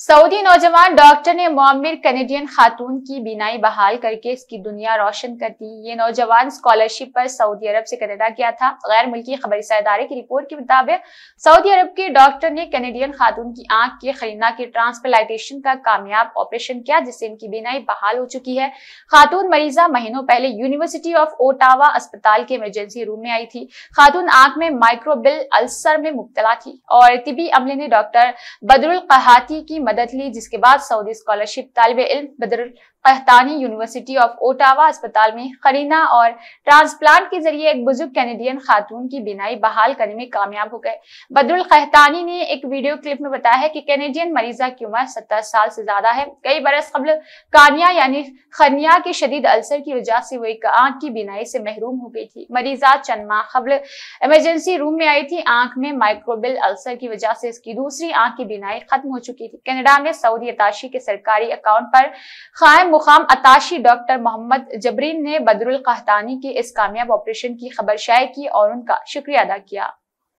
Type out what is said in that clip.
Saudi नौजवान doctor ने मामिर Canadian खातून की बीनाई बहाल करके इसकी दुनिया रोशन कर दी ये नौजवान स्कॉलरशिप पर सऊदी अरब से कनेडा गया था गैर मुल्की खबर इदारे की रिपोर्ट के मुताबिक सऊदी अरब के डॉक्टर ने कैनेडियन खातून की आंख के खरीना के ट्रांसप्लाइटेशन का कामयाब ऑपरेशन किया जिससे इनकी बीनाई बहाल हो चुकी है खातून मरीजा महीनों पहले यूनिवर्सिटी ऑफ ओटावा अस्पताल के इमरजेंसी रूम में आई थी खातून आंख में माइक्रोबिल अल्सर में मुबतला थी और तिबी अमले ने डॉक्टर बदरुल कहाती की मदद ली जिसके बाद सऊदी स्कॉलरशिप तालब इल्म बदर कहतानी यूनिवर्सिटी ऑफ ओटावा अस्पताल में करीना और ट्रांसप्लांट के जरिए एक बुजुर्ग कैनेडियन खातून की बिनाई बहाल करने में कामयाब हो गए बदरुल कहतानी ने एक वीडियो क्लिप में बताया है कि कैनेडियन मरीजा की उम्र सत्तर साल से ज्यादा है कई बरस कबल कानिया यानी खनिया के शदीद अल्सर की वजह से वो एक आंख की बिनाई से महरूम हो गई थी मरीजा चंद माह कबल इमरजेंसी रूम में आई थी आंख में माइक्रोबिल अल्सर की वजह से इसकी दूसरी आंख की बिनाई खत्म हो चुकी थी कनाडा में सऊदी अताशी के सरकारी अकाउंट पर खायम मुकाम अताशी डॉक्टर मोहम्मद जबरीन ने बदरुल कहतानी के इस कामयाब ऑपरेशन की खबर शाये की और उनका शुक्रिया अदा किया